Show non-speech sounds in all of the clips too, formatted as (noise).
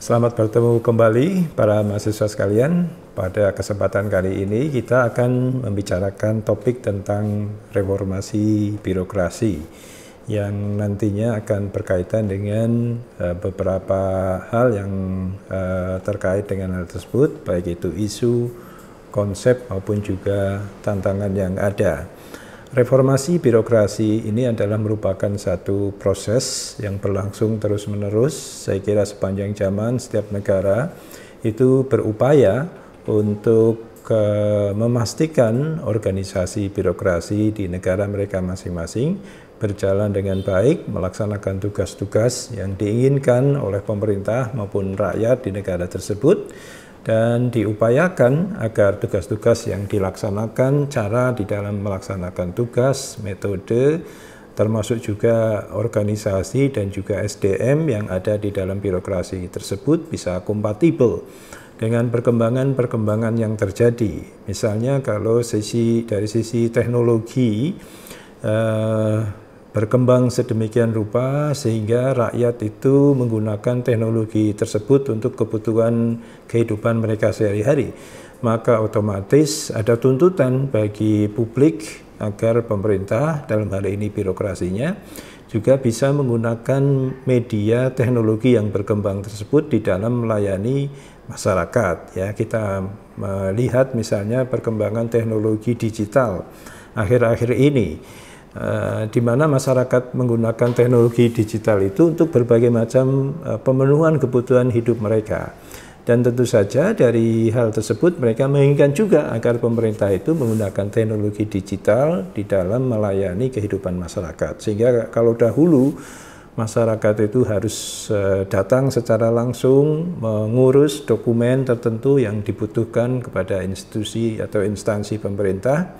Selamat bertemu kembali para mahasiswa sekalian. Pada kesempatan kali ini kita akan membicarakan topik tentang reformasi birokrasi yang nantinya akan berkaitan dengan eh, beberapa hal yang eh, terkait dengan hal tersebut, baik itu isu, konsep maupun juga tantangan yang ada. Reformasi birokrasi ini adalah merupakan satu proses yang berlangsung terus-menerus. Saya kira sepanjang zaman setiap negara itu berupaya untuk eh, memastikan organisasi birokrasi di negara mereka masing-masing berjalan dengan baik, melaksanakan tugas-tugas yang diinginkan oleh pemerintah maupun rakyat di negara tersebut dan diupayakan agar tugas-tugas yang dilaksanakan, cara di dalam melaksanakan tugas, metode, termasuk juga organisasi dan juga SDM yang ada di dalam birokrasi tersebut bisa kompatibel dengan perkembangan-perkembangan yang terjadi. Misalnya kalau sisi dari sisi teknologi eh, berkembang sedemikian rupa sehingga rakyat itu menggunakan teknologi tersebut untuk kebutuhan kehidupan mereka sehari-hari. Maka otomatis ada tuntutan bagi publik agar pemerintah dalam hal ini birokrasinya juga bisa menggunakan media teknologi yang berkembang tersebut di dalam melayani masyarakat ya kita melihat misalnya perkembangan teknologi digital akhir-akhir ini Eh, di mana masyarakat menggunakan teknologi digital itu untuk berbagai macam eh, pemenuhan kebutuhan hidup mereka. Dan tentu saja dari hal tersebut mereka menginginkan juga agar pemerintah itu menggunakan teknologi digital di dalam melayani kehidupan masyarakat. Sehingga kalau dahulu masyarakat itu harus eh, datang secara langsung mengurus dokumen tertentu yang dibutuhkan kepada institusi atau instansi pemerintah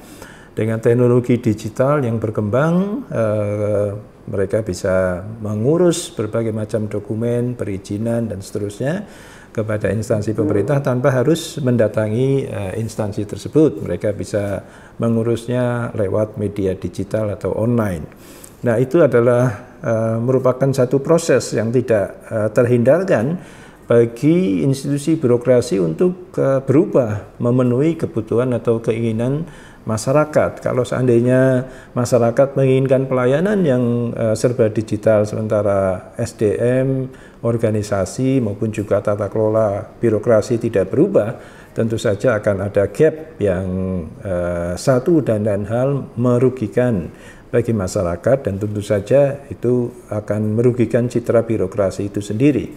dengan teknologi digital yang berkembang eh, mereka bisa mengurus berbagai macam dokumen, perizinan dan seterusnya kepada instansi pemerintah tanpa harus mendatangi uh, instansi tersebut. Mereka bisa mengurusnya lewat media digital atau online. Nah, itu adalah uh, merupakan satu proses yang tidak uh, terhindarkan bagi institusi birokrasi untuk uh, berubah memenuhi kebutuhan atau keinginan masyarakat. Kalau seandainya masyarakat menginginkan pelayanan yang uh, serba digital sementara SDM, organisasi maupun juga tata kelola birokrasi tidak berubah, tentu saja akan ada gap yang uh, satu dan lain hal merugikan bagi masyarakat dan tentu saja itu akan merugikan citra birokrasi itu sendiri.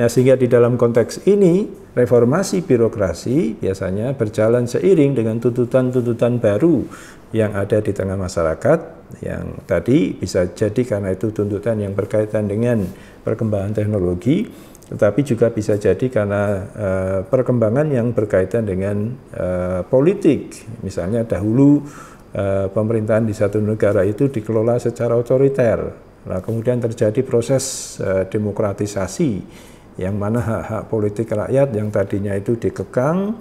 Nah, sehingga di dalam konteks ini reformasi birokrasi biasanya berjalan seiring dengan tuntutan-tuntutan baru yang ada di tengah masyarakat yang tadi bisa jadi karena itu tuntutan yang berkaitan dengan perkembangan teknologi tetapi juga bisa jadi karena uh, perkembangan yang berkaitan dengan uh, politik misalnya dahulu uh, pemerintahan di satu negara itu dikelola secara otoriter nah kemudian terjadi proses demokratisasi yang mana hak-hak politik rakyat yang tadinya itu dikekang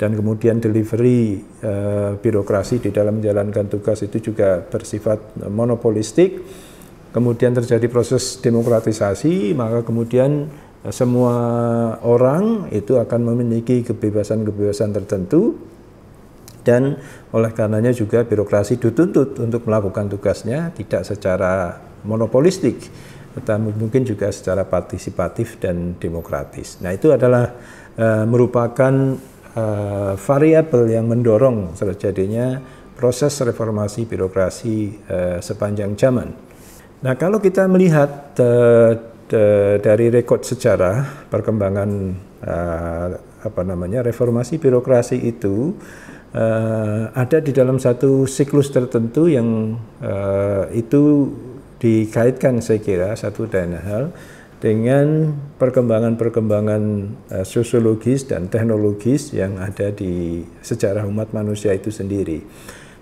dan kemudian delivery e, birokrasi di dalam menjalankan tugas itu juga bersifat monopolistik. Kemudian terjadi proses demokratisasi, maka kemudian eh, semua orang itu akan memiliki kebebasan-kebebasan tertentu dan oleh karenanya juga birokrasi dituntut untuk melakukan tugasnya tidak secara monopolistik tetapi mungkin juga secara partisipatif dan demokratis. Nah, itu adalah uh, merupakan uh, variabel yang mendorong terjadinya proses reformasi birokrasi uh, sepanjang zaman. Nah, kalau kita melihat uh, dari rekod sejarah perkembangan uh, apa namanya reformasi birokrasi itu uh, ada di dalam satu siklus tertentu yang uh, itu dikaitkan saya kira satu dan hal dengan perkembangan-perkembangan uh, sosiologis dan teknologis yang ada di sejarah umat manusia itu sendiri.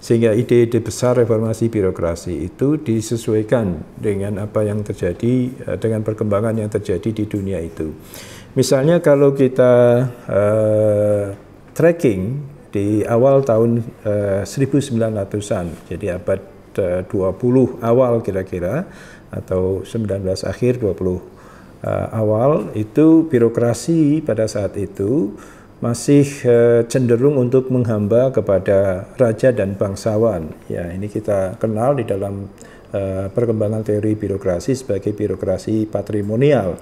Sehingga ide-ide besar reformasi birokrasi itu disesuaikan dengan apa yang terjadi, eh, dengan perkembangan yang terjadi di dunia itu. Misalnya kalau kita uh, tracking di awal tahun uh, 1900-an, jadi abad 20 awal kira-kira atau 19 akhir 20 uh, eh, awal itu birokrasi pada saat itu masih uh, cenderung untuk menghamba kepada raja dan bangsawan. Ya, ini kita kenal di dalam uh, perkembangan teori birokrasi sebagai birokrasi patrimonial.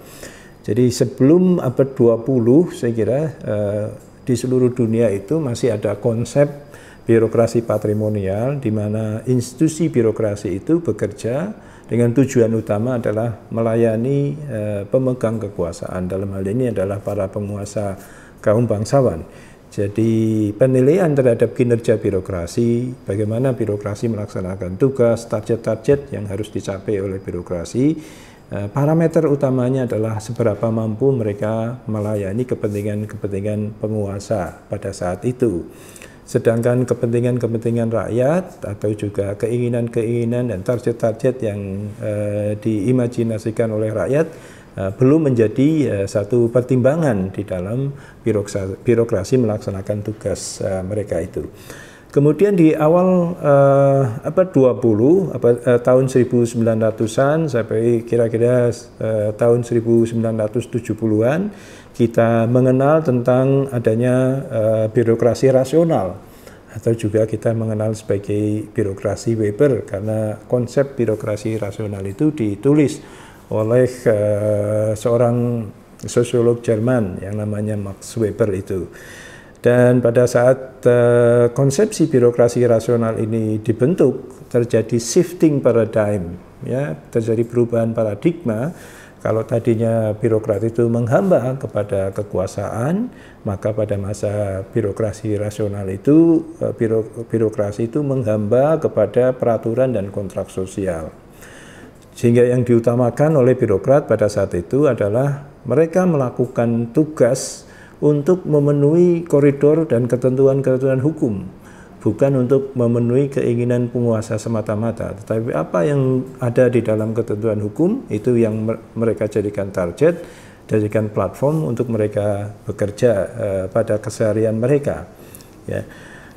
Jadi sebelum abad 20 saya kira uh, di seluruh dunia itu masih ada konsep birokrasi patrimonial di mana institusi birokrasi itu bekerja dengan tujuan utama adalah melayani e, pemegang kekuasaan dalam hal ini adalah para penguasa kaum bangsawan. Jadi penilaian terhadap kinerja birokrasi, bagaimana birokrasi melaksanakan tugas, target-target yang harus dicapai oleh birokrasi, eh, parameter utamanya adalah seberapa mampu mereka melayani kepentingan-kepentingan penguasa pada saat itu. Sedangkan kepentingan-kepentingan rakyat atau juga keinginan-keinginan dan target-target yang uh, diimajinasikan oleh rakyat uh, belum menjadi uh, satu pertimbangan di dalam birokrasi, birokrasi melaksanakan tugas uh, mereka itu. Kemudian di awal uh, apa 20 apa uh, tahun 1900-an sampai kira-kira uh, tahun 1970-an kita mengenal tentang adanya uh, birokrasi rasional atau juga kita mengenal sebagai birokrasi Weber karena konsep birokrasi rasional itu ditulis oleh uh, seorang sosiolog Jerman yang namanya Max Weber itu. Dan pada saat uh, konsepsi birokrasi rasional ini dibentuk terjadi shifting paradigm ya, terjadi perubahan paradigma kalau tadinya birokrat itu menghamba kepada kekuasaan, maka pada masa birokrasi rasional itu e, biro, birokrasi itu menghamba kepada peraturan dan kontrak sosial. Sehingga yang diutamakan oleh birokrat pada saat itu adalah mereka melakukan tugas untuk memenuhi koridor dan ketentuan-ketentuan hukum bukan untuk memenuhi keinginan penguasa semata-mata, tetapi apa yang ada di dalam ketentuan hukum itu yang mereka jadikan target, jadikan platform untuk mereka bekerja uh, pada keseharian mereka. Ya.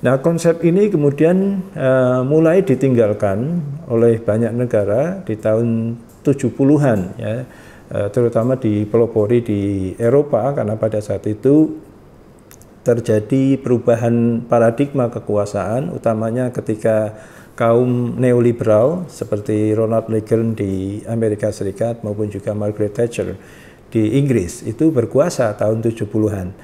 Nah, konsep ini kemudian uh, mulai ditinggalkan oleh banyak negara di tahun 70-an ya, uh, terutama dipelopori di Eropa karena pada saat itu terjadi perubahan paradigma kekuasaan, utamanya ketika kaum neoliberal seperti Ronald Reagan di Amerika Serikat maupun juga Margaret Thatcher di Inggris itu berkuasa tahun 70-an.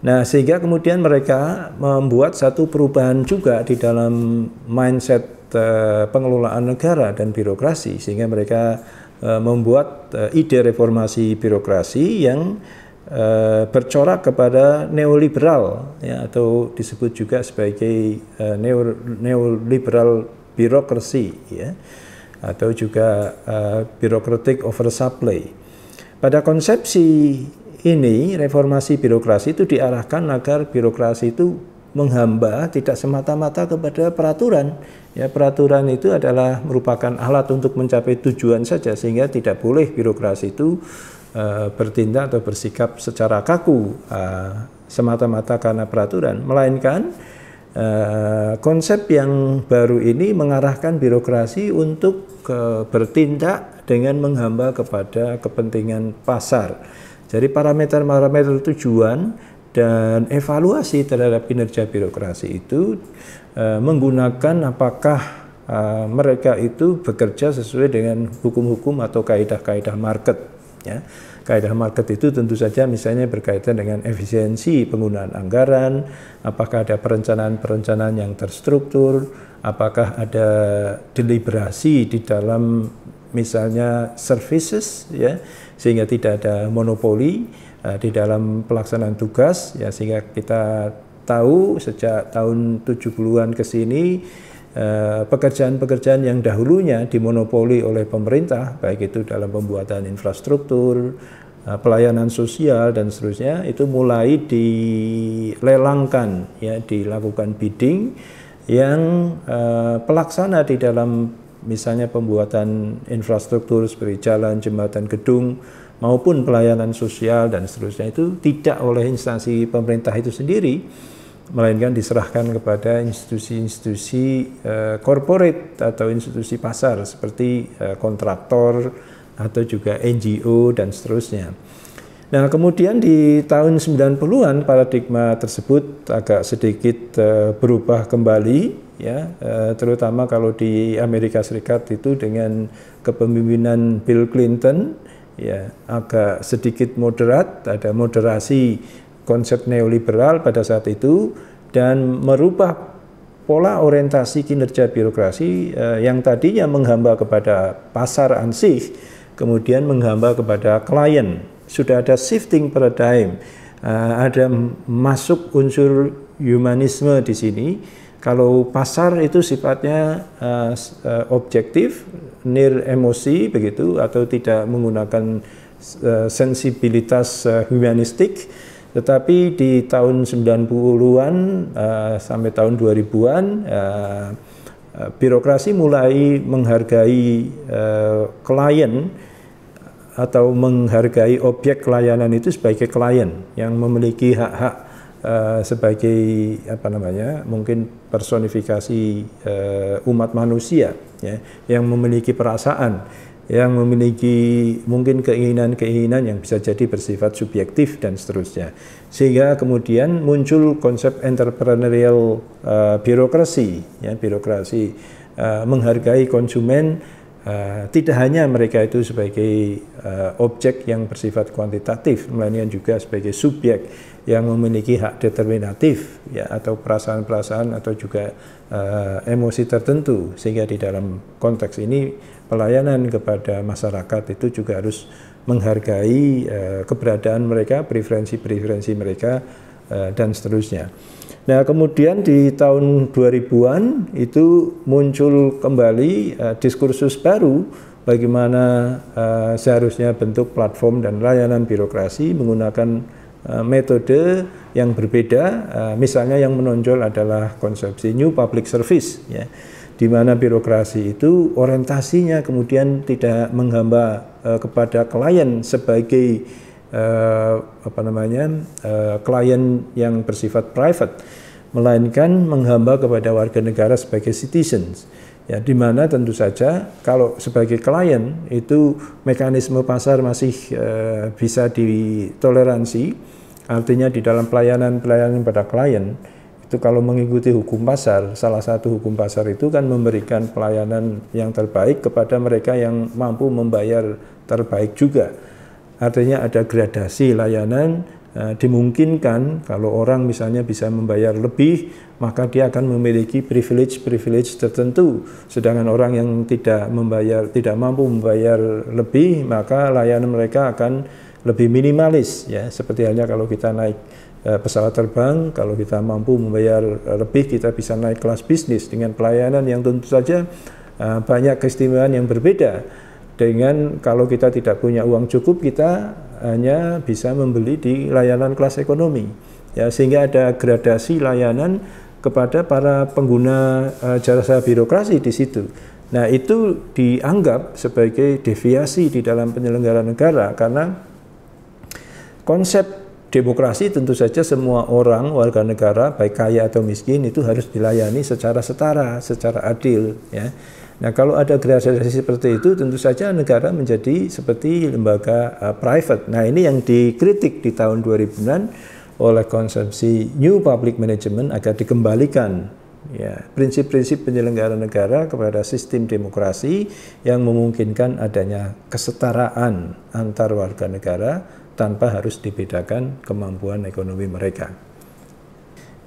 Nah, sehingga kemudian mereka membuat satu perubahan juga di dalam mindset eh, pengelolaan negara dan birokrasi sehingga mereka eh, membuat eh, ide reformasi birokrasi yang Eh, bercorak kepada neoliberal ya, atau disebut juga sebagai uh, neo, neoliberal birokrasi ya, atau juga uh, eh, birokratik oversupply. Pada konsepsi ini reformasi birokrasi itu diarahkan agar birokrasi itu menghamba tidak semata-mata kepada peraturan. Ya, peraturan itu adalah merupakan alat untuk mencapai tujuan saja sehingga tidak boleh birokrasi itu Eh, bertindak atau bersikap secara kaku uh, semata-mata karena peraturan, melainkan uh, konsep yang baru ini mengarahkan birokrasi untuk uh, bertindak dengan menghamba kepada kepentingan pasar. Jadi parameter-parameter tujuan dan evaluasi terhadap kinerja birokrasi itu uh, menggunakan apakah uh, mereka itu bekerja sesuai dengan hukum-hukum atau kaedah-kaedah market Ya. Kaidah market itu tentu saja misalnya berkaitan dengan efisiensi penggunaan anggaran, apakah ada perencanaan-perencanaan yang terstruktur, apakah ada deliberasi di dalam misalnya services ya sehingga tidak ada monopoli uh, di dalam pelaksanaan tugas ya sehingga kita tahu sejak tahun 70-an ke sini Eh, pekerjaan-pekerjaan yang dahulunya dimonopoli oleh pemerintah, baik itu dalam pembuatan infrastruktur, eh, pelayanan sosial dan seterusnya, itu mulai dilelangkan, ya dilakukan bidding yang eh, pelaksana di dalam misalnya pembuatan infrastruktur seperti jalan, jembatan, gedung maupun pelayanan sosial dan seterusnya itu tidak oleh instansi pemerintah itu sendiri melainkan diserahkan kepada institusi-institusi korporat eh, -institusi, atau institusi pasar seperti uh, kontraktor atau juga NGO dan seterusnya. Nah, kemudian di tahun 90-an paradigma tersebut agak sedikit uh, berubah kembali ya, uh, terutama kalau di Amerika Serikat itu dengan kepemimpinan Bill Clinton ya agak sedikit moderat, ada moderasi konsep neoliberal pada saat itu dan merubah pola orientasi kinerja birokrasi eh, yang tadinya menghamba kepada pasar ansih kemudian menghamba kepada klien sudah ada shifting paradigm eh, ada masuk unsur humanisme di sini kalau pasar itu sifatnya uh, uh, objektif, nir emosi begitu, atau tidak menggunakan uh, sensibilitas uh, humanistik. Tetapi di tahun 90-an uh, eh, sampai tahun 2000-an uh, eh, eh, birokrasi mulai menghargai uh, klien atau menghargai objek layanan itu sebagai klien yang memiliki hak-hak Uh, sebagai apa namanya mungkin personifikasi uh, umat manusia ya, yang memiliki perasaan yang memiliki mungkin keinginan-keinginan yang bisa jadi bersifat subjektif dan seterusnya. Sehingga kemudian muncul konsep entrepreneurial uh, birokrasi, ya birokrasi uh, menghargai konsumen uh, tidak hanya mereka itu sebagai uh, objek yang bersifat kuantitatif, melainkan juga sebagai subjek yang memiliki hak determinatif ya atau perasaan-perasaan atau juga uh, emosi tertentu sehingga di dalam konteks ini pelayanan kepada masyarakat itu juga harus menghargai uh, keberadaan mereka, preferensi-preferensi mereka uh, dan seterusnya. Nah, kemudian di tahun 2000-an itu muncul kembali uh, diskursus baru bagaimana uh, seharusnya bentuk platform dan layanan birokrasi menggunakan Eh, metode yang berbeda eh, misalnya yang menonjol adalah konsepsi new public service ya di mana birokrasi itu orientasinya kemudian tidak menghamba eh, kepada klien sebagai apa namanya klien yang bersifat private melainkan menghamba kepada warga negara sebagai citizens ya di mana tentu saja kalau sebagai klien itu mekanisme pasar masih uh, bisa ditoleransi Artinya di dalam pelayanan-pelayanan pada klien itu kalau mengikuti hukum pasar, salah satu hukum pasar itu kan memberikan pelayanan yang terbaik kepada mereka yang mampu membayar terbaik juga. Artinya ada gradasi layanan eh, dimungkinkan kalau orang misalnya bisa membayar lebih maka dia akan memiliki privilege-privilege tertentu sedangkan orang yang tidak membayar tidak mampu membayar lebih maka layanan mereka akan lebih minimalis ya seperti halnya kalau kita naik eh, pesawat terbang kalau kita mampu membayar eh, lebih kita bisa naik kelas bisnis dengan pelayanan yang tentu saja eh, banyak keistimewaan yang berbeda dengan kalau kita tidak punya uang cukup kita hanya bisa membeli di layanan kelas ekonomi ya sehingga ada gradasi layanan kepada para pengguna e, jasa birokrasi di situ nah itu dianggap sebagai deviasi di dalam penyelenggara negara karena konsep demokrasi tentu saja semua orang warga negara baik kaya atau miskin itu harus dilayani secara setara, secara adil ya. Nah, kalau ada gradasi seperti itu tentu saja negara menjadi seperti lembaga uh, private. Nah, ini yang dikritik di tahun 2000-an oleh konsepsi new public management agar dikembalikan ya prinsip-prinsip penyelenggara negara kepada sistem demokrasi yang memungkinkan adanya kesetaraan antar warga negara tanpa harus dibedakan kemampuan ekonomi mereka.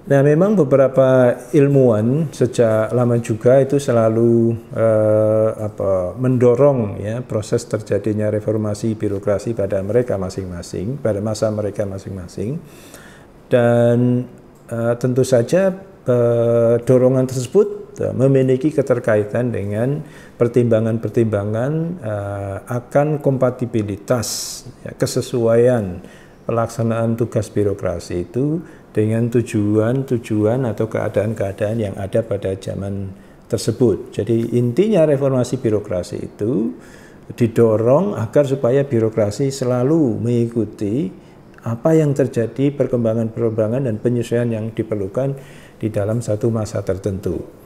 Nah, memang beberapa ilmuwan sejak lama juga itu selalu eh, apa, mendorong ya proses terjadinya reformasi birokrasi pada mereka masing-masing, pada masa mereka masing-masing. Dan eh, tentu saja eh, dorongan tersebut memiliki keterkaitan dengan pertimbangan-pertimbangan uh, akan kompatibilitas ya, kesesuaian pelaksanaan tugas birokrasi itu dengan tujuan-tujuan atau keadaan-keadaan yang ada pada zaman tersebut. Jadi intinya reformasi birokrasi itu didorong agar supaya birokrasi selalu mengikuti apa yang terjadi perkembangan-perkembangan dan penyesuaian yang diperlukan di dalam satu masa tertentu.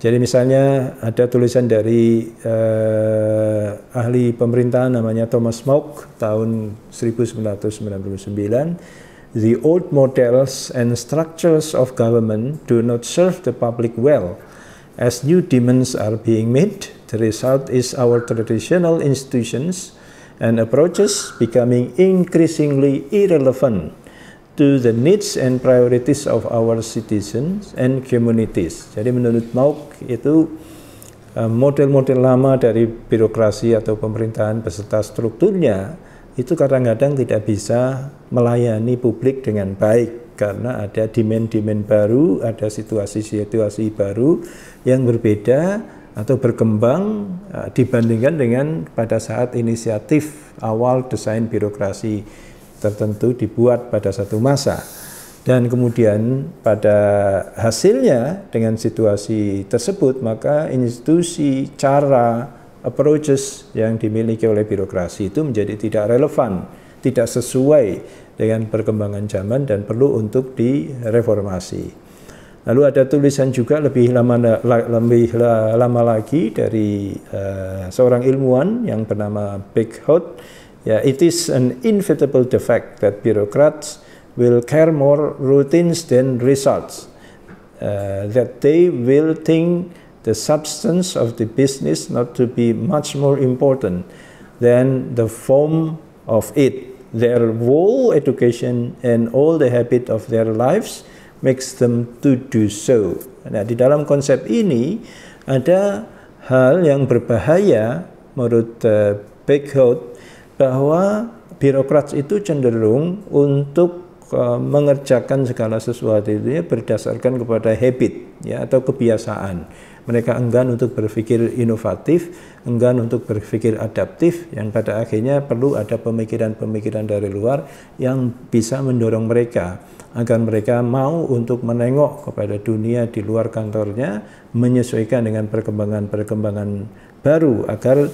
Jadi misalnya ada tulisan dari eh, ahli pemerintahan namanya Thomas Mouk tahun 1999 The old models and structures of government do not serve the public well. As new demands are being made, the result is our traditional institutions and approaches becoming increasingly irrelevant to the needs and priorities of our citizens and communities. Jadi menurut Mauk itu eh, model-model lama dari birokrasi atau pemerintahan beserta strukturnya itu kadang-kadang tidak bisa melayani publik dengan baik karena ada demand-demand baru, ada situasi-situasi baru yang berbeda atau berkembang eh, dibandingkan dengan pada saat inisiatif awal desain birokrasi tertentu dibuat pada satu masa dan kemudian pada hasilnya dengan situasi tersebut maka institusi cara approaches yang dimiliki oleh birokrasi itu menjadi tidak relevan tidak sesuai dengan perkembangan zaman dan perlu untuk direformasi lalu ada tulisan juga lebih lama lebih lama lagi dari uh, seorang ilmuwan yang bernama Hot Yeah, it is an inevitable fact that bureaucrats will care more routines than results, uh, that they will think the substance of the business not to be much more important than the form of it. Their whole education and all the habit of their lives makes them to do so. Nah, di dalam konsep ini ada hal yang berbahaya menurut uh, Beckhout bahwa birokrat itu cenderung untuk e, mengerjakan segala sesuatu itu ya berdasarkan kepada habit ya atau kebiasaan. Mereka enggan untuk berpikir inovatif, enggan untuk berpikir adaptif yang pada akhirnya perlu ada pemikiran-pemikiran dari luar yang bisa mendorong mereka agar mereka mau untuk menengok kepada dunia di luar kantornya menyesuaikan dengan perkembangan-perkembangan baru agar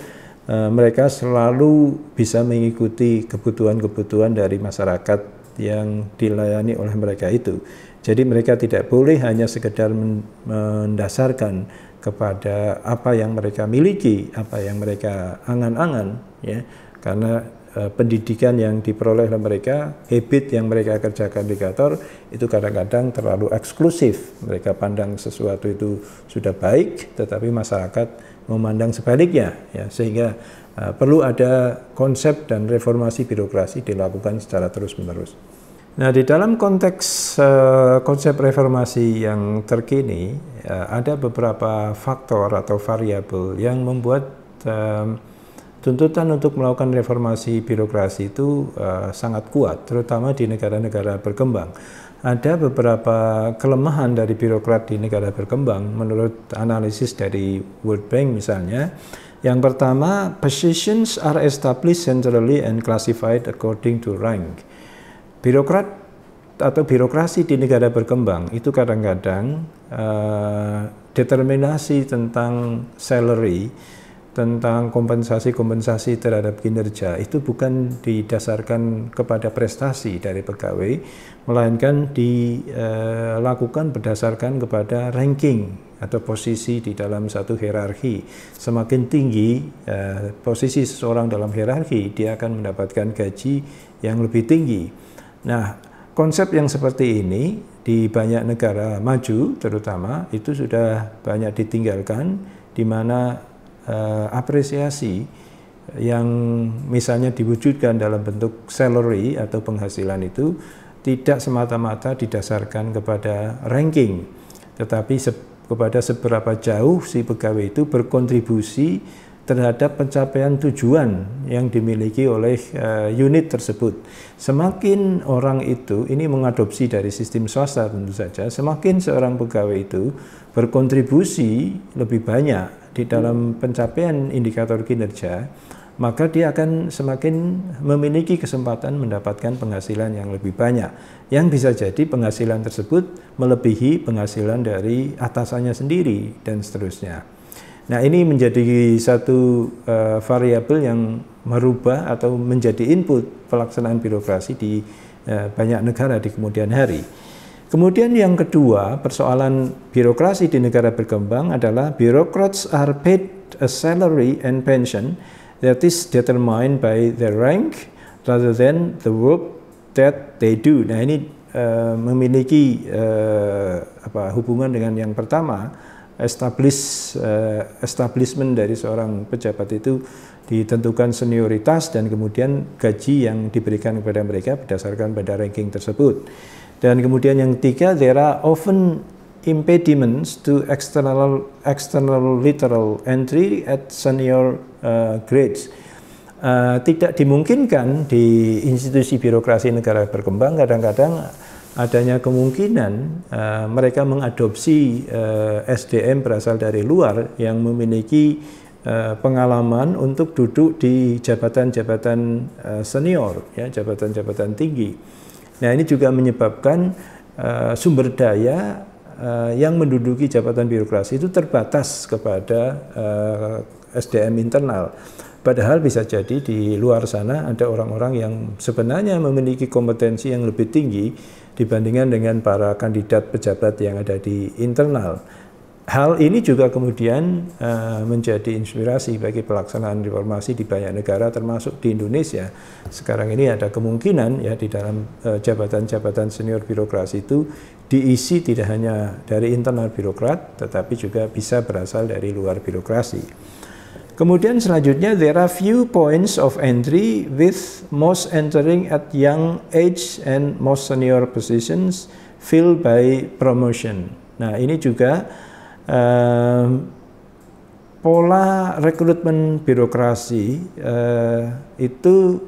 Eh, mereka selalu bisa mengikuti kebutuhan-kebutuhan dari masyarakat yang dilayani oleh mereka itu. Jadi mereka tidak boleh hanya sekedar mendasarkan kepada apa yang mereka miliki, apa yang mereka angan-angan, ya, karena e, pendidikan yang diperoleh oleh mereka, habit yang mereka kerjakan di kantor itu kadang-kadang terlalu eksklusif. Mereka pandang sesuatu itu sudah baik, tetapi masyarakat memandang sebaliknya ya sehingga uh, perlu ada konsep dan reformasi birokrasi dilakukan secara terus-menerus. Nah, di dalam konteks uh, konsep reformasi yang terkini uh, ada beberapa faktor atau variabel yang membuat uh, tuntutan untuk melakukan reformasi birokrasi itu uh, sangat kuat terutama di negara-negara berkembang ada beberapa kelemahan dari birokrat di negara berkembang menurut analisis dari World Bank misalnya. Yang pertama, positions are established centrally and classified according to rank. Birokrat atau birokrasi di negara berkembang itu kadang-kadang uh, determinasi tentang salary tentang kompensasi-kompensasi terhadap kinerja itu bukan didasarkan kepada prestasi dari pegawai, melainkan dilakukan eh, berdasarkan kepada ranking atau posisi di dalam satu hierarki. Semakin tinggi eh, posisi seseorang dalam hierarki, dia akan mendapatkan gaji yang lebih tinggi. Nah, konsep yang seperti ini di banyak negara maju terutama itu sudah banyak ditinggalkan di mana uh, apresiasi yang misalnya diwujudkan dalam bentuk salary atau penghasilan itu tidak semata-mata didasarkan kepada ranking, tetapi se kepada seberapa jauh si pegawai itu berkontribusi terhadap pencapaian tujuan yang dimiliki oleh uh, unit tersebut. Semakin orang itu ini mengadopsi dari sistem swasta tentu saja, semakin seorang pegawai itu berkontribusi lebih banyak di dalam pencapaian indikator kinerja, maka dia akan semakin memiliki kesempatan mendapatkan penghasilan yang lebih banyak. Yang bisa jadi penghasilan tersebut melebihi penghasilan dari atasannya sendiri dan seterusnya. Nah, ini menjadi satu uh, variabel yang merubah atau menjadi input pelaksanaan birokrasi di uh, banyak negara di kemudian hari. Kemudian yang kedua, persoalan birokrasi di negara berkembang adalah bureaucrats are paid a salary and pension that is determined by their rank rather than the work that they do. Nah ini uh, memiliki uh, apa, hubungan dengan yang pertama, establish, eh, uh, establishment dari seorang pejabat itu ditentukan senioritas dan kemudian gaji yang diberikan kepada mereka berdasarkan pada ranking tersebut. Dan kemudian yang ketiga, there are often impediments to external external literal entry at senior uh, grades. Uh, tidak dimungkinkan di institusi birokrasi negara berkembang kadang-kadang adanya kemungkinan uh, mereka mengadopsi uh, SDM berasal dari luar yang memiliki uh, pengalaman untuk duduk di jabatan-jabatan uh, senior ya jabatan-jabatan tinggi Nah ini juga menyebabkan uh, sumber daya uh, yang menduduki jabatan birokrasi itu terbatas kepada uh, eh, SDM internal. Padahal bisa jadi di luar sana ada orang-orang yang sebenarnya memiliki kompetensi yang lebih tinggi dibandingkan dengan para kandidat pejabat yang ada di internal hal ini juga kemudian uh, menjadi inspirasi bagi pelaksanaan reformasi di banyak negara termasuk di Indonesia. Sekarang ini ada kemungkinan ya di dalam eh, jabatan-jabatan uh, senior birokrasi itu diisi tidak hanya dari internal birokrat tetapi juga bisa berasal dari luar birokrasi. Kemudian selanjutnya there are few points of entry with most entering at young age and most senior positions filled by promotion. Nah, ini juga pola rekrutmen birokrasi eh, itu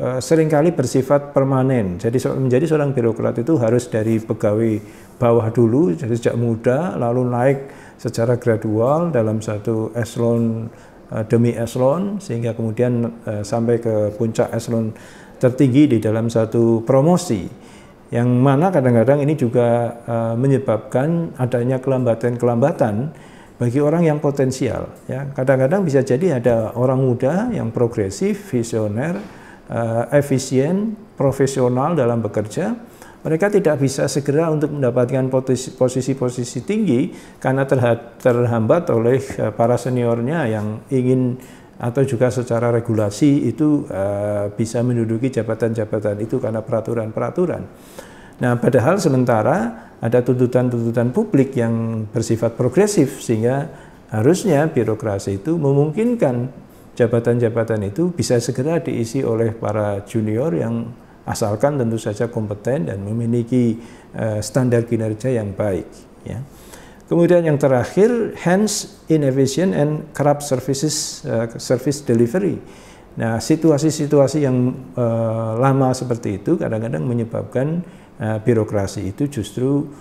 eh, seringkali bersifat permanen. Jadi menjadi seorang birokrat itu harus dari pegawai bawah dulu, jadi sejak muda, lalu naik secara gradual dalam satu eselon eh, demi eselon, sehingga kemudian eh, sampai ke puncak eselon tertinggi di dalam satu promosi yang mana kadang-kadang ini juga uh, menyebabkan adanya kelambatan-kelambatan bagi orang yang potensial. Ya, kadang-kadang bisa jadi ada orang muda yang progresif, visioner, uh, efisien, profesional dalam bekerja. Mereka tidak bisa segera untuk mendapatkan posisi-posisi tinggi karena terhambat oleh eh, para seniornya yang ingin atau juga secara regulasi itu uh, bisa menduduki jabatan-jabatan itu karena peraturan-peraturan. Nah, padahal sementara ada tuntutan-tuntutan publik yang bersifat progresif sehingga harusnya birokrasi itu memungkinkan jabatan-jabatan itu bisa segera diisi oleh para junior yang asalkan tentu saja kompeten dan memiliki uh, standar kinerja yang baik ya. Kemudian yang terakhir, hence inefficient and corrupt services uh, service delivery. Nah, situasi-situasi yang uh, lama seperti itu kadang-kadang menyebabkan uh, birokrasi itu justru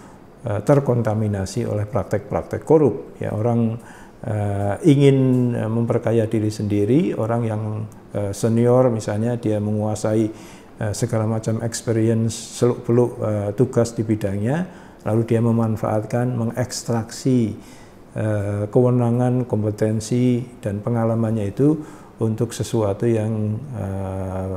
uh, terkontaminasi oleh praktek-praktek korup. Ya, orang uh, ingin memperkaya diri sendiri, orang yang uh, senior misalnya dia menguasai uh, segala macam experience seluk-beluk uh, tugas di bidangnya lalu dia memanfaatkan mengekstraksi eh, kewenangan, kompetensi dan pengalamannya itu untuk sesuatu yang eh,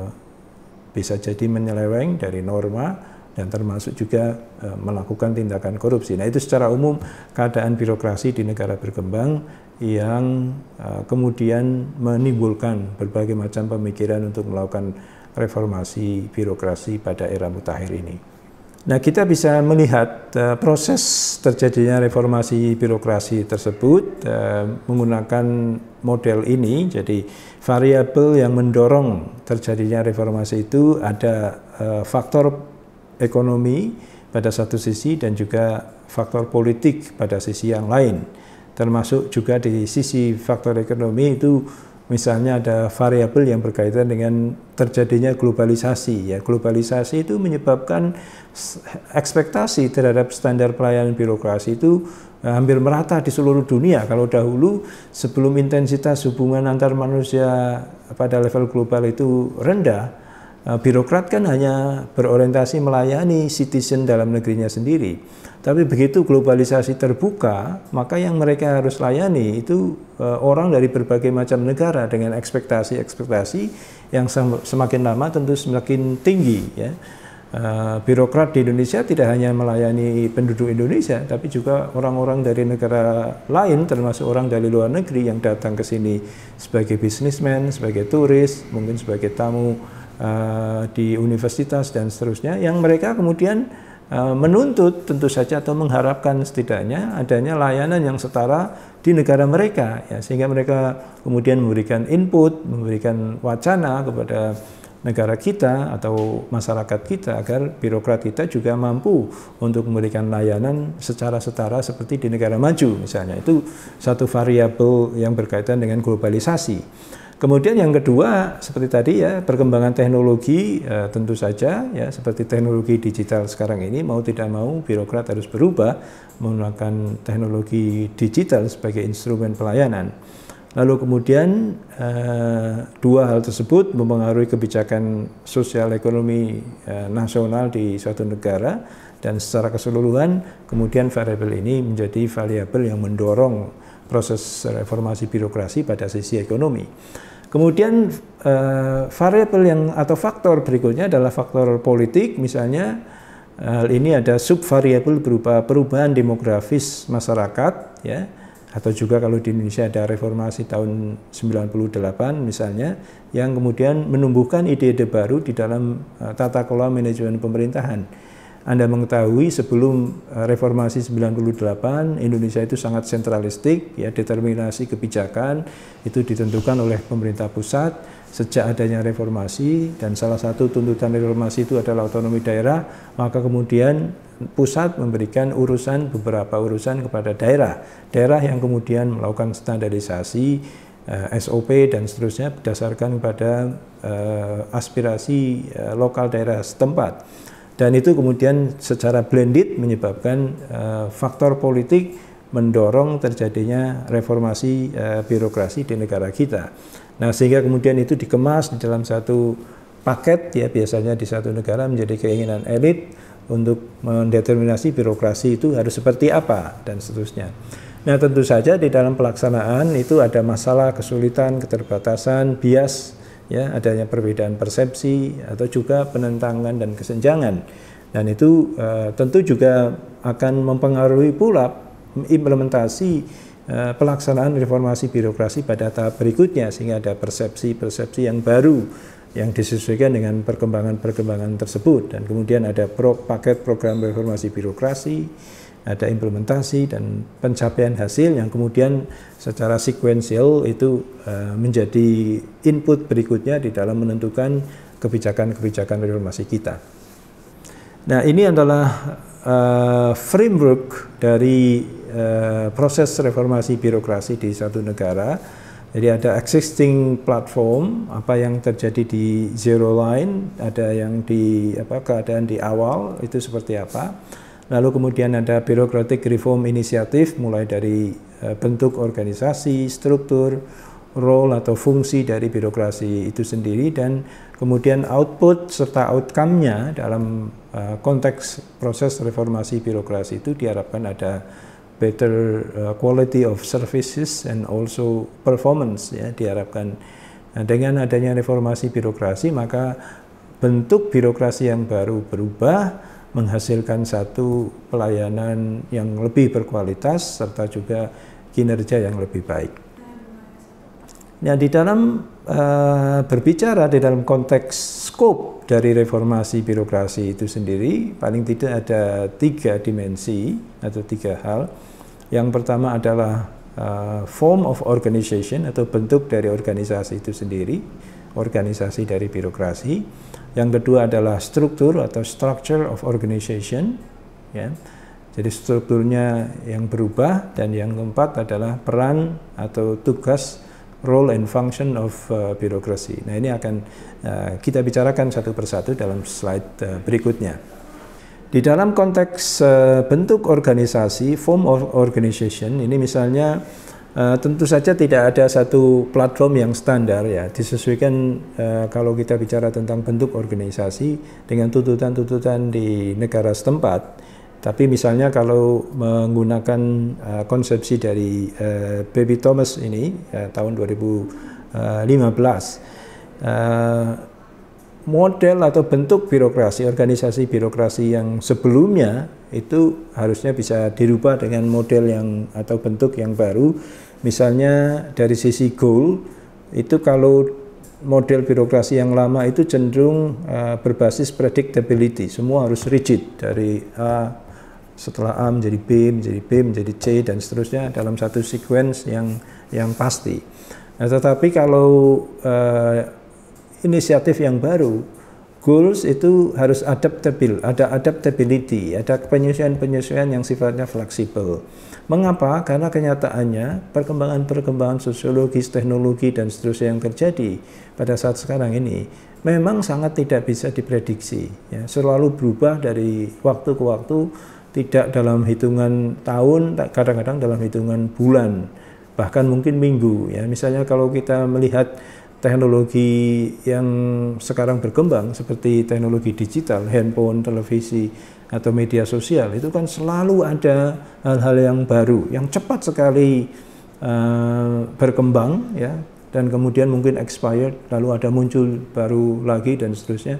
bisa jadi menyeleweng dari norma dan termasuk juga e, melakukan tindakan korupsi. Nah, itu secara umum keadaan birokrasi di negara berkembang yang e, kemudian menimbulkan berbagai macam pemikiran untuk melakukan reformasi birokrasi pada era mutakhir ini. Nah, kita bisa melihat uh, proses terjadinya reformasi birokrasi tersebut uh, menggunakan model ini. Jadi, variabel yang mendorong terjadinya reformasi itu ada uh, faktor ekonomi pada satu sisi dan juga faktor politik pada sisi yang lain. Termasuk juga di sisi faktor ekonomi itu Misalnya ada variabel yang berkaitan dengan terjadinya globalisasi. Ya, globalisasi itu menyebabkan ekspektasi terhadap standar pelayanan birokrasi itu eh, hampir merata di seluruh dunia. Kalau dahulu sebelum intensitas hubungan antar manusia pada level global itu rendah, Eh, birokrat kan hanya berorientasi melayani citizen dalam negerinya sendiri. Tapi begitu globalisasi terbuka, maka yang mereka harus layani itu eh, orang dari berbagai macam negara dengan ekspektasi-ekspektasi yang semakin lama tentu semakin tinggi. Ya. Eh, birokrat di Indonesia tidak hanya melayani penduduk Indonesia, tapi juga orang-orang dari negara lain, termasuk orang dari luar negeri yang datang ke sini sebagai bisnismen, sebagai turis, mungkin sebagai tamu uh, di universitas dan seterusnya, yang mereka kemudian uh, menuntut tentu saja atau mengharapkan setidaknya adanya layanan yang setara di negara mereka, ya, sehingga mereka kemudian memberikan input, memberikan wacana kepada negara kita atau masyarakat kita agar birokrat kita juga mampu untuk memberikan layanan secara setara seperti di negara maju misalnya itu satu variabel yang berkaitan dengan globalisasi. Kemudian yang kedua seperti tadi ya perkembangan teknologi e, tentu saja ya seperti teknologi digital sekarang ini mau tidak mau birokrat harus berubah menggunakan teknologi digital sebagai instrumen pelayanan. Lalu kemudian e, dua hal tersebut mempengaruhi kebijakan sosial ekonomi e, nasional di suatu negara dan secara keseluruhan kemudian variabel ini menjadi variabel yang mendorong proses reformasi birokrasi pada sisi ekonomi. Kemudian uh, variabel yang atau faktor berikutnya adalah faktor politik misalnya hal ini ada sub variabel berupa perubahan demografis masyarakat ya atau juga kalau di Indonesia ada reformasi tahun 98 misalnya yang kemudian menumbuhkan ide-ide baru di dalam eh, tata kelola manajemen pemerintahan anda mengetahui sebelum eh, reformasi 98 Indonesia itu sangat sentralistik ya determinasi kebijakan itu ditentukan oleh pemerintah pusat sejak adanya reformasi dan salah satu tuntutan reformasi itu adalah otonomi daerah maka kemudian pusat memberikan urusan beberapa urusan kepada daerah daerah yang kemudian melakukan standarisasi eh, SOP dan seterusnya berdasarkan pada eh, aspirasi eh, lokal daerah setempat. Dan itu kemudian secara blended menyebabkan uh, faktor politik mendorong terjadinya reformasi uh, birokrasi di negara kita. Nah, sehingga kemudian itu dikemas di dalam satu paket ya biasanya di satu negara menjadi keinginan elit untuk mendeterminasi birokrasi itu harus seperti apa dan seterusnya. Nah, tentu saja di dalam pelaksanaan itu ada masalah, kesulitan, keterbatasan, bias ya adanya perbedaan persepsi atau juga penentangan dan kesenjangan dan itu uh, tentu juga akan mempengaruhi pula implementasi uh, pelaksanaan reformasi birokrasi pada tahap berikutnya sehingga ada persepsi-persepsi yang baru yang disesuaikan dengan perkembangan-perkembangan tersebut dan kemudian ada pro, paket program reformasi birokrasi ada implementasi dan pencapaian hasil yang kemudian secara sequential itu uh, menjadi input berikutnya di dalam menentukan kebijakan-kebijakan reformasi kita. Nah, ini adalah uh, framework dari uh, proses reformasi birokrasi di satu negara. Jadi ada existing platform, apa yang terjadi di zero line, ada yang di apa keadaan di awal itu seperti apa Lalu kemudian ada birokratik reform inisiatif mulai dari eh, bentuk organisasi, struktur, role atau fungsi dari birokrasi itu sendiri dan kemudian output serta outcome-nya dalam eh, konteks proses reformasi birokrasi itu diharapkan ada better eh, quality of services and also performance ya diharapkan nah, dengan adanya reformasi birokrasi maka bentuk birokrasi yang baru berubah menghasilkan satu pelayanan yang lebih berkualitas serta juga kinerja yang lebih baik. Nah, di dalam uh, berbicara di dalam konteks scope dari reformasi birokrasi itu sendiri, paling tidak ada tiga dimensi atau tiga hal. Yang pertama adalah uh, form of organization atau bentuk dari organisasi itu sendiri, organisasi dari birokrasi. Yang kedua adalah struktur atau structure of organization. Ya. Jadi strukturnya yang berubah dan yang keempat adalah peran atau tugas role and function of uh, birokrasi. Nah ini akan uh, kita bicarakan satu persatu dalam slide uh, berikutnya. Di dalam konteks uh, bentuk organisasi, form of organization ini misalnya Eh, tentu saja tidak ada satu platform yang standar ya disesuaikan uh, kalau kita bicara tentang bentuk organisasi dengan tuntutan-tuntutan di negara setempat. Tapi misalnya kalau menggunakan uh, konsepsi dari uh, Baby Thomas ini uh, tahun 2015 uh, model atau bentuk birokrasi organisasi birokrasi yang sebelumnya itu harusnya bisa dirubah dengan model yang atau bentuk yang baru Misalnya dari sisi goal itu kalau model birokrasi yang lama itu cenderung uh, berbasis predictability, semua harus rigid dari A setelah A menjadi B, menjadi B, menjadi C dan seterusnya dalam satu sequence yang yang pasti. Nah, tetapi kalau uh, inisiatif yang baru goals itu harus adaptable, ada adaptability, ada penyesuaian-penyesuaian yang sifatnya fleksibel. Mengapa? Karena kenyataannya perkembangan-perkembangan sosiologis, teknologi, dan seterusnya yang terjadi pada saat sekarang ini memang sangat tidak bisa diprediksi. Ya, selalu berubah dari waktu ke waktu, tidak dalam hitungan tahun, kadang-kadang dalam hitungan bulan, bahkan mungkin minggu. Ya, misalnya kalau kita melihat teknologi yang sekarang berkembang seperti teknologi digital, handphone, televisi, atau media sosial itu kan selalu ada hal-hal yang baru, yang cepat sekali uh, berkembang ya dan kemudian mungkin expired lalu ada muncul baru lagi dan seterusnya.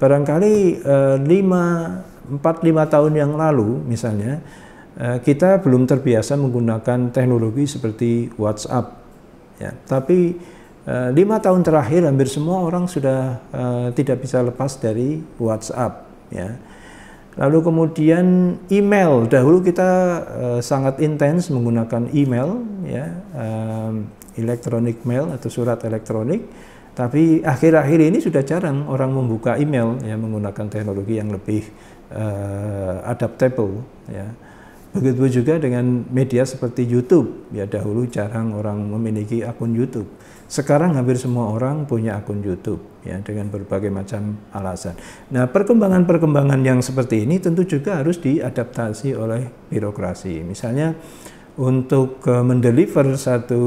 Barangkali uh, lima empat lima tahun yang lalu misalnya eh, kita belum terbiasa menggunakan teknologi seperti WhatsApp ya. Tapi Eh, lima tahun terakhir hampir semua orang sudah uh, tidak bisa lepas dari WhatsApp ya lalu kemudian email dahulu kita uh, sangat intens menggunakan email ya um, electronic mail atau surat elektronik tapi akhir-akhir ini sudah jarang orang membuka email ya menggunakan teknologi yang lebih uh, adaptable ya begitu juga dengan media seperti YouTube ya dahulu jarang orang memiliki akun YouTube sekarang hampir semua orang punya akun YouTube ya dengan berbagai macam alasan. Nah, perkembangan-perkembangan yang seperti ini tentu juga harus diadaptasi oleh birokrasi. Misalnya untuk eh, mendeliver satu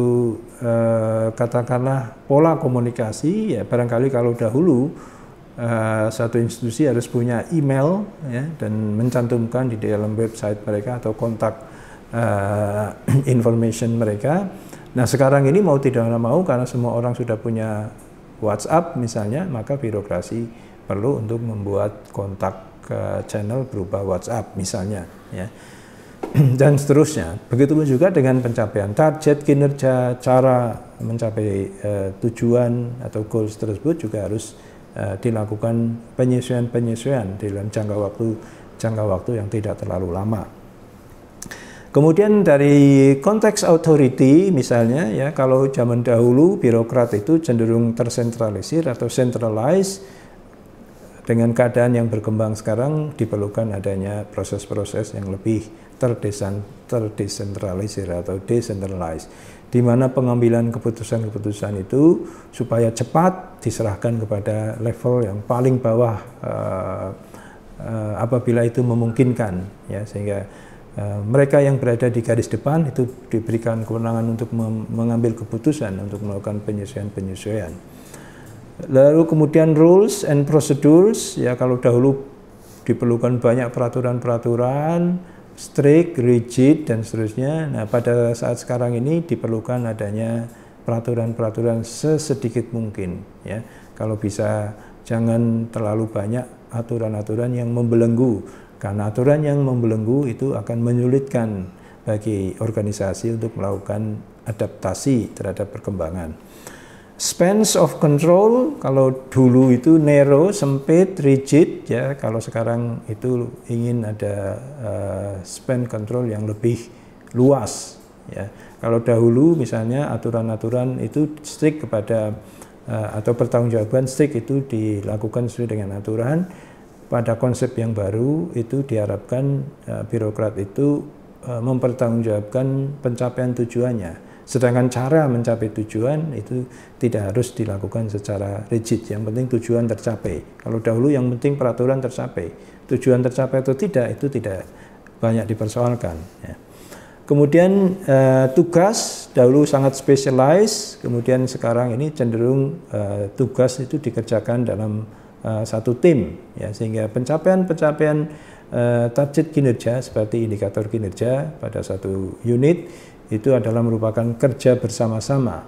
uh, katakanlah pola komunikasi ya barangkali kalau dahulu Uh, satu institusi harus punya email ya, dan mencantumkan di dalam website mereka atau kontak uh, (clears throat) information mereka. Nah sekarang ini mau tidak mau karena semua orang sudah punya WhatsApp misalnya, maka birokrasi perlu untuk membuat kontak ke eh, channel berupa WhatsApp misalnya, ya (clears throat) dan seterusnya. Begitupun juga dengan pencapaian target, kinerja, cara mencapai eh, tujuan atau goals tersebut juga harus eh, dilakukan penyesuaian-penyesuaian dalam jangka waktu jangka waktu yang tidak terlalu lama. Kemudian dari konteks authority misalnya ya kalau zaman dahulu birokrat itu cenderung tersentralisir atau centralized dengan keadaan yang berkembang sekarang diperlukan adanya proses-proses yang lebih terdesan, terdesentralisir atau decentralized di mana pengambilan keputusan-keputusan itu supaya cepat diserahkan kepada level yang paling bawah uh, uh, apabila itu memungkinkan ya sehingga Eh, mereka yang berada di garis depan itu diberikan kewenangan untuk mengambil keputusan untuk melakukan penyesuaian-penyesuaian. Lalu kemudian rules and procedures ya kalau dahulu diperlukan banyak peraturan-peraturan strict, rigid dan seterusnya. Nah, pada saat sekarang ini diperlukan adanya peraturan-peraturan sesedikit mungkin ya. Kalau bisa jangan terlalu banyak aturan-aturan yang membelenggu karena aturan yang membelenggu itu akan menyulitkan bagi organisasi untuk melakukan adaptasi terhadap perkembangan. Spans of control kalau dulu itu narrow, sempit, rigid ya. Kalau sekarang itu ingin ada uh, span control yang lebih luas ya. Kalau dahulu misalnya aturan-aturan itu strict kepada uh, atau pertanggungjawaban strict itu dilakukan sesuai dengan aturan pada konsep yang baru itu diharapkan uh, birokrat itu uh, mempertanggungjawabkan pencapaian tujuannya. Sedangkan cara mencapai tujuan itu tidak harus dilakukan secara rigid. Yang penting tujuan tercapai. Kalau dahulu yang penting peraturan tercapai. Tujuan tercapai atau tidak itu tidak banyak dipersoalkan. Ya. Kemudian uh, tugas dahulu sangat specialized, kemudian sekarang ini cenderung uh, tugas itu dikerjakan dalam Eh, satu tim ya sehingga pencapaian-pencapaian uh, target kinerja seperti indikator kinerja pada satu unit itu adalah merupakan kerja bersama-sama.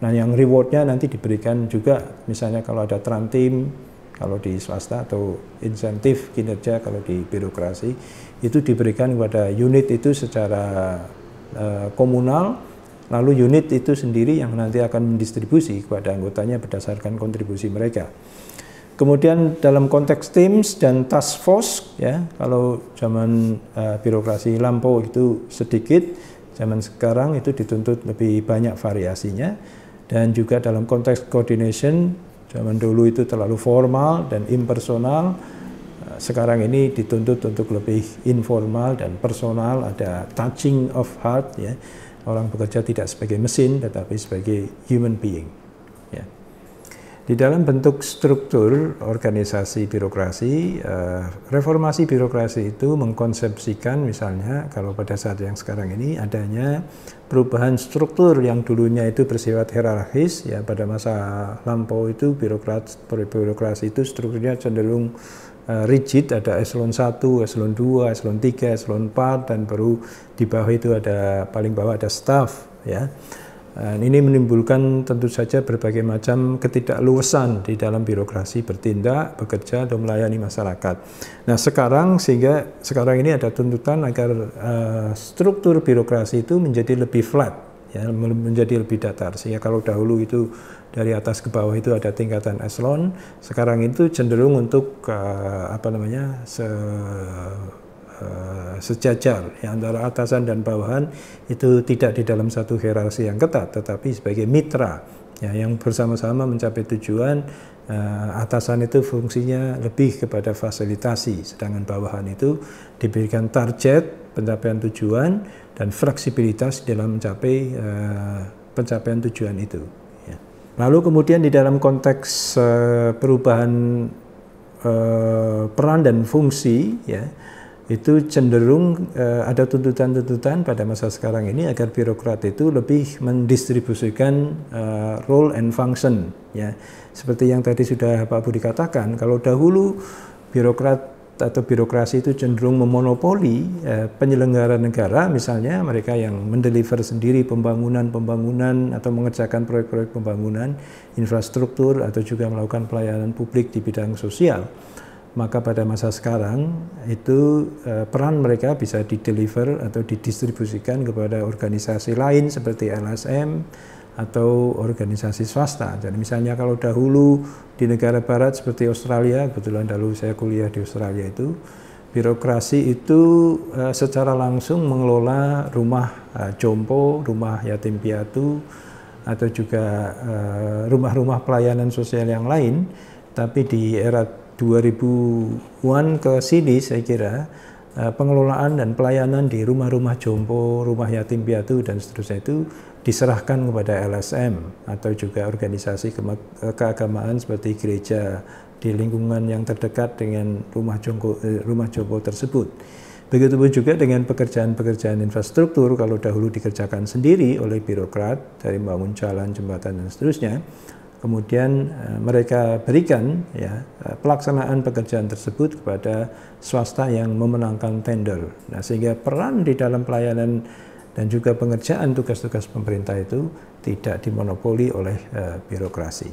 Nah yang rewardnya nanti diberikan juga misalnya kalau ada trans tim kalau di swasta atau insentif kinerja kalau di birokrasi itu diberikan kepada unit itu secara uh, komunal lalu unit itu sendiri yang nanti akan mendistribusi kepada anggotanya berdasarkan kontribusi mereka. Kemudian dalam konteks teams dan task force ya, kalau zaman uh, birokrasi lampau itu sedikit, zaman sekarang itu dituntut lebih banyak variasinya dan juga dalam konteks coordination zaman dulu itu terlalu formal dan impersonal eh, sekarang ini dituntut untuk lebih informal dan personal ada touching of heart ya orang bekerja tidak sebagai mesin tetapi sebagai human being di dalam bentuk struktur organisasi birokrasi, eh, reformasi birokrasi itu mengkonsepsikan misalnya kalau pada saat yang sekarang ini adanya perubahan struktur yang dulunya itu bersifat hierarkis ya pada masa lampau itu birokrat birokrasi itu strukturnya cenderung eh, rigid ada eselon 1, eselon 2, eselon 3, eselon 4 dan baru di bawah itu ada paling bawah ada staff ya. Dan eh, ini menimbulkan tentu saja berbagai macam ketidakluwesan di dalam birokrasi bertindak, bekerja, dan melayani masyarakat. Nah sekarang sehingga sekarang ini ada tuntutan agar uh, struktur birokrasi itu menjadi lebih flat, ya, menjadi lebih datar. Sehingga kalau dahulu itu dari atas ke bawah itu ada tingkatan eselon, sekarang itu cenderung untuk uh, apa namanya se Eh, sejajar ya, antara atasan dan bawahan itu tidak di dalam satu hierarki yang ketat tetapi sebagai mitra ya, yang bersama-sama mencapai tujuan uh, atasan itu fungsinya lebih kepada fasilitasi sedangkan bawahan itu diberikan target pencapaian tujuan dan fleksibilitas dalam mencapai uh, pencapaian tujuan itu ya. lalu kemudian di dalam konteks uh, perubahan uh, peran dan fungsi ya itu cenderung uh, ada tuntutan-tuntutan pada masa sekarang ini agar birokrat itu lebih mendistribusikan uh, role and function ya seperti yang tadi sudah Pak Budi katakan kalau dahulu birokrat atau birokrasi itu cenderung memonopoli eh, penyelenggara negara misalnya mereka yang mendeliver sendiri pembangunan-pembangunan atau mengerjakan proyek-proyek pembangunan infrastruktur atau juga melakukan pelayanan publik di bidang sosial maka pada masa sekarang itu uh, peran mereka bisa dideliver atau didistribusikan kepada organisasi lain seperti LSM atau organisasi swasta. Jadi misalnya kalau dahulu di negara barat seperti Australia, kebetulan dahulu saya kuliah di Australia itu, birokrasi itu uh, secara langsung mengelola rumah uh, jompo, rumah yatim piatu, atau juga rumah-rumah pelayanan sosial yang lain, tapi di era 2000-an ke sini saya kira eh, pengelolaan dan pelayanan di rumah-rumah jompo, rumah yatim piatu dan seterusnya itu diserahkan kepada LSM atau juga organisasi eh, keagamaan seperti gereja di lingkungan yang terdekat dengan rumah jompo, eh, rumah jompo tersebut. Begitupun juga dengan pekerjaan-pekerjaan infrastruktur kalau dahulu dikerjakan sendiri oleh birokrat dari bangun jalan, jembatan dan seterusnya, kemudian eh, mereka berikan ya eh, pelaksanaan pekerjaan tersebut kepada swasta yang memenangkan tender. Nah, sehingga peran di dalam pelayanan dan juga pengerjaan tugas-tugas pemerintah itu tidak dimonopoli oleh uh, birokrasi.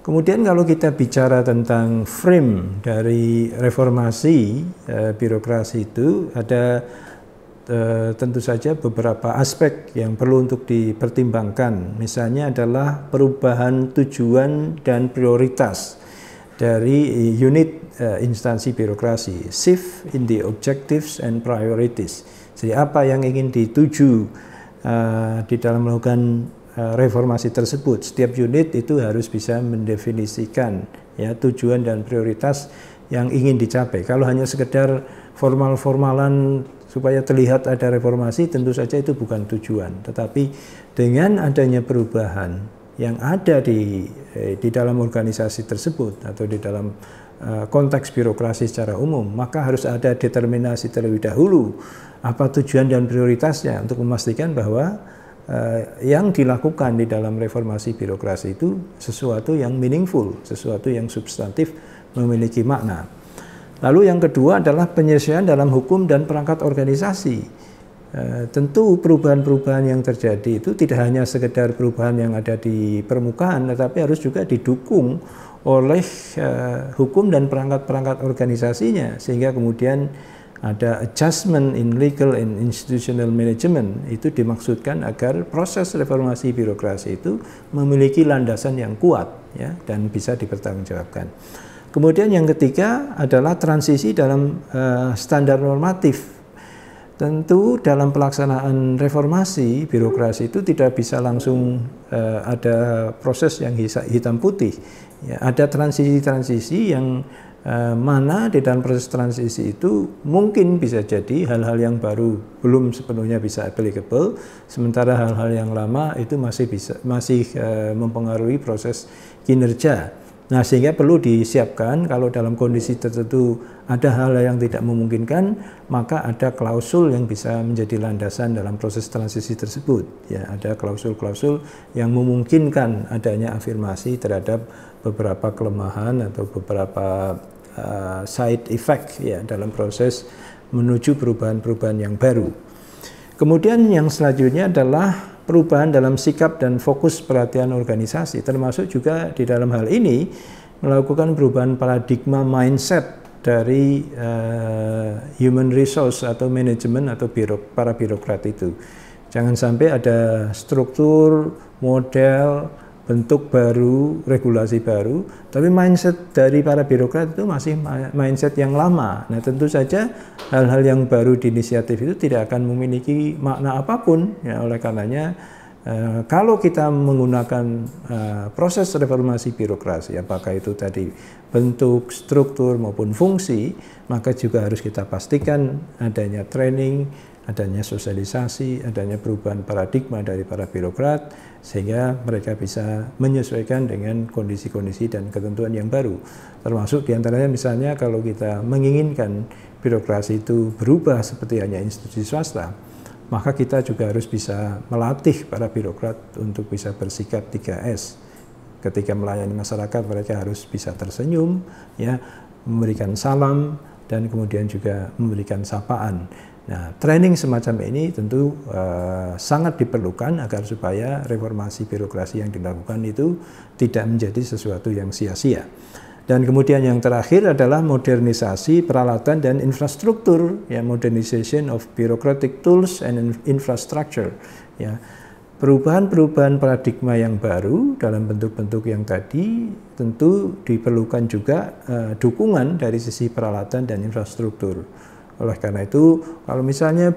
Kemudian kalau kita bicara tentang frame dari reformasi uh, birokrasi itu ada Eh, tentu saja beberapa aspek yang perlu untuk dipertimbangkan. Misalnya adalah perubahan tujuan dan prioritas dari unit e, instansi birokrasi, shift in the objectives and priorities. Jadi apa yang ingin dituju e, di dalam melakukan e, reformasi tersebut? Setiap unit itu harus bisa mendefinisikan ya tujuan dan prioritas yang ingin dicapai. Kalau hanya sekedar formal-formalan supaya terlihat ada reformasi tentu saja itu bukan tujuan tetapi dengan adanya perubahan yang ada di eh, di dalam organisasi tersebut atau di dalam eh, konteks birokrasi secara umum maka harus ada determinasi terlebih dahulu apa tujuan dan prioritasnya untuk memastikan bahwa eh, yang dilakukan di dalam reformasi birokrasi itu sesuatu yang meaningful, sesuatu yang substantif memiliki makna. Lalu yang kedua adalah penyesuaian dalam hukum dan perangkat organisasi. E, tentu perubahan-perubahan yang terjadi itu tidak hanya sekedar perubahan yang ada di permukaan, tetapi harus juga didukung oleh e, hukum dan perangkat-perangkat organisasinya, sehingga kemudian ada adjustment in legal and institutional management itu dimaksudkan agar proses reformasi birokrasi itu memiliki landasan yang kuat ya dan bisa dipertanggungjawabkan. Kemudian yang ketiga adalah transisi dalam uh, standar normatif. Tentu dalam pelaksanaan reformasi birokrasi itu tidak bisa langsung uh, ada proses yang hitam putih. Ya, ada transisi-transisi yang uh, mana di dalam proses transisi itu mungkin bisa jadi hal-hal yang baru belum sepenuhnya bisa applicable, sementara hal-hal yang lama itu masih bisa masih uh, mempengaruhi proses kinerja. Nah, sehingga perlu disiapkan kalau dalam kondisi tertentu ada hal yang tidak memungkinkan, maka ada klausul yang bisa menjadi landasan dalam proses transisi tersebut. Ya, ada klausul-klausul yang memungkinkan adanya afirmasi terhadap beberapa kelemahan atau beberapa uh, side effect ya dalam proses menuju perubahan-perubahan yang baru. Kemudian yang selanjutnya adalah perubahan dalam sikap dan fokus perhatian organisasi, termasuk juga di dalam hal ini melakukan perubahan paradigma mindset dari uh, human resource atau manajemen atau birok, para birokrat itu. Jangan sampai ada struktur, model, bentuk baru, regulasi baru, tapi mindset dari para birokrat itu masih mindset yang lama. Nah, tentu saja hal-hal yang baru di inisiatif itu tidak akan memiliki makna apapun. Ya, oleh karenanya, eh, kalau kita menggunakan eh, proses reformasi birokrasi, apakah itu tadi bentuk, struktur maupun fungsi, maka juga harus kita pastikan adanya training, adanya sosialisasi, adanya perubahan paradigma dari para birokrat sehingga mereka bisa menyesuaikan dengan kondisi-kondisi dan ketentuan yang baru. Termasuk diantaranya misalnya kalau kita menginginkan birokrasi itu berubah seperti hanya institusi swasta, maka kita juga harus bisa melatih para birokrat untuk bisa bersikap 3S. Ketika melayani masyarakat mereka harus bisa tersenyum, ya, memberikan salam dan kemudian juga memberikan sapaan. Nah, training semacam ini tentu uh, sangat diperlukan agar supaya reformasi birokrasi yang dilakukan itu tidak menjadi sesuatu yang sia-sia. Dan kemudian yang terakhir adalah modernisasi peralatan dan infrastruktur, ya modernization of bureaucratic tools and infrastructure, ya. Perubahan-perubahan paradigma yang baru dalam bentuk-bentuk yang tadi tentu diperlukan juga uh, dukungan dari sisi peralatan dan infrastruktur. Oleh karena itu, kalau misalnya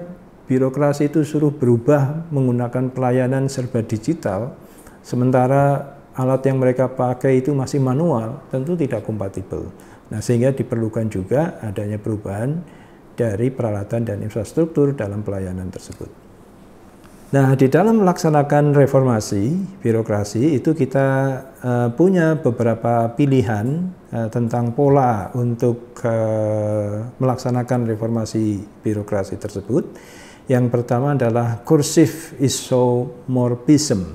birokrasi itu suruh berubah menggunakan pelayanan serba digital, sementara alat yang mereka pakai itu masih manual, tentu tidak kompatibel. Nah, sehingga diperlukan juga adanya perubahan dari peralatan dan infrastruktur dalam pelayanan tersebut. Nah, di dalam melaksanakan reformasi birokrasi itu kita uh, punya beberapa pilihan uh, tentang pola untuk uh, melaksanakan reformasi birokrasi tersebut. Yang pertama adalah kursif isomorphism,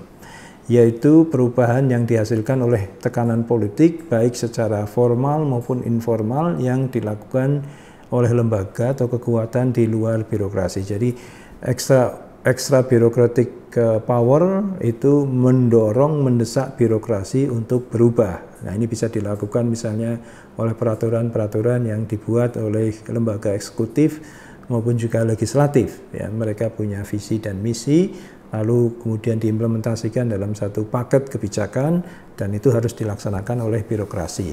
yaitu perubahan yang dihasilkan oleh tekanan politik baik secara formal maupun informal yang dilakukan oleh lembaga atau kekuatan di luar birokrasi. Jadi ekstra Ekstra birokratik eh, power itu mendorong mendesak birokrasi untuk berubah. Nah, ini bisa dilakukan misalnya oleh peraturan-peraturan yang dibuat oleh lembaga eksekutif maupun juga legislatif ya. Mereka punya visi dan misi lalu kemudian diimplementasikan dalam satu paket kebijakan dan itu harus dilaksanakan oleh birokrasi.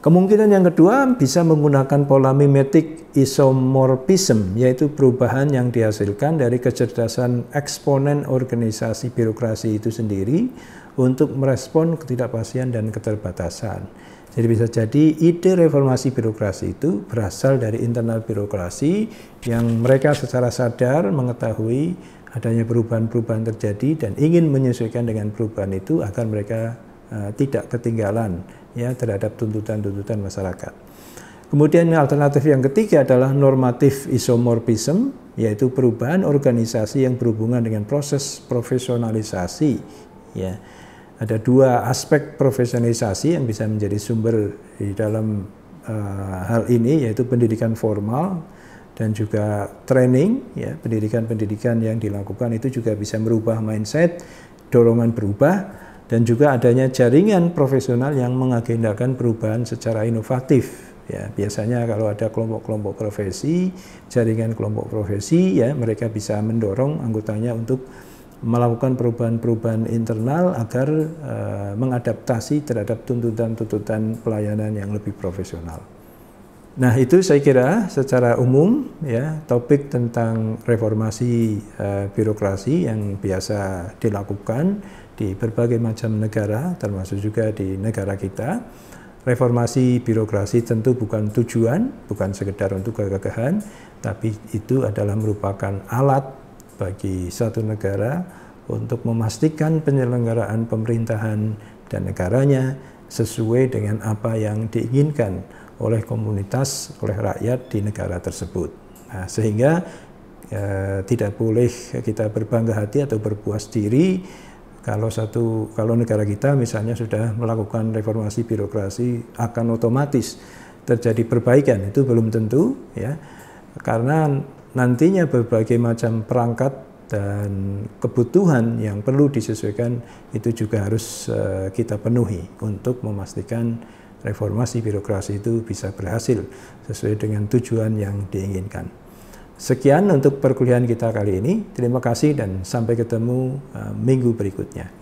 Kemungkinan yang kedua bisa menggunakan pola mimetik isomorphism, yaitu perubahan yang dihasilkan dari kecerdasan eksponen organisasi birokrasi itu sendiri untuk merespon ketidakpastian dan keterbatasan. Jadi bisa jadi ide reformasi birokrasi itu berasal dari internal birokrasi yang mereka secara sadar mengetahui adanya perubahan-perubahan terjadi dan ingin menyesuaikan dengan perubahan itu agar mereka uh, tidak ketinggalan ya terhadap tuntutan-tuntutan masyarakat. Kemudian alternatif yang ketiga adalah normatif isomorfism, yaitu perubahan organisasi yang berhubungan dengan proses profesionalisasi. Ya, ada dua aspek profesionalisasi yang bisa menjadi sumber di dalam uh, hal ini, yaitu pendidikan formal dan juga training. Ya, pendidikan-pendidikan yang dilakukan itu juga bisa merubah mindset, dorongan berubah dan juga adanya jaringan profesional yang mengagendakan perubahan secara inovatif ya biasanya kalau ada kelompok-kelompok profesi jaringan kelompok profesi ya mereka bisa mendorong anggotanya untuk melakukan perubahan-perubahan internal agar uh, mengadaptasi terhadap tuntutan-tuntutan pelayanan yang lebih profesional. Nah itu saya kira secara umum ya topik tentang reformasi uh, birokrasi yang biasa dilakukan di berbagai macam negara, termasuk juga di negara kita. Reformasi birokrasi tentu bukan tujuan, bukan sekedar untuk kegagahan, tapi itu adalah merupakan alat bagi satu negara untuk memastikan penyelenggaraan pemerintahan dan negaranya sesuai dengan apa yang diinginkan oleh komunitas, oleh rakyat di negara tersebut. Nah, sehingga eh, tidak boleh kita berbangga hati atau berpuas diri kalau satu kalau negara kita misalnya sudah melakukan reformasi birokrasi akan otomatis terjadi perbaikan itu belum tentu ya. Karena nantinya berbagai macam perangkat dan kebutuhan yang perlu disesuaikan itu juga harus eh, kita penuhi untuk memastikan reformasi birokrasi itu bisa berhasil sesuai dengan tujuan yang diinginkan. Sekian untuk perkuliahan kita kali ini. Terima kasih dan sampai ketemu uh, minggu berikutnya.